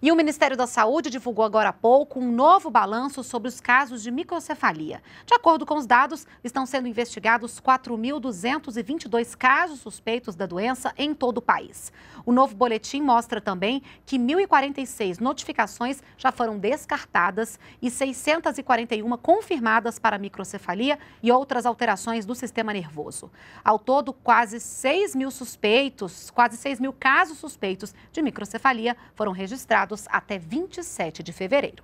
E o Ministério da Saúde divulgou agora há pouco um novo balanço sobre os casos de microcefalia. De acordo com os dados, estão sendo investigados 4.222 casos suspeitos da doença em todo o país. O novo boletim mostra também que 1.046 notificações já foram descartadas e 641 confirmadas para microcefalia e outras alterações do sistema nervoso. Ao todo, quase 6 mil suspeitos, quase 6 mil casos suspeitos de microcefalia foram registrados até 27 de fevereiro.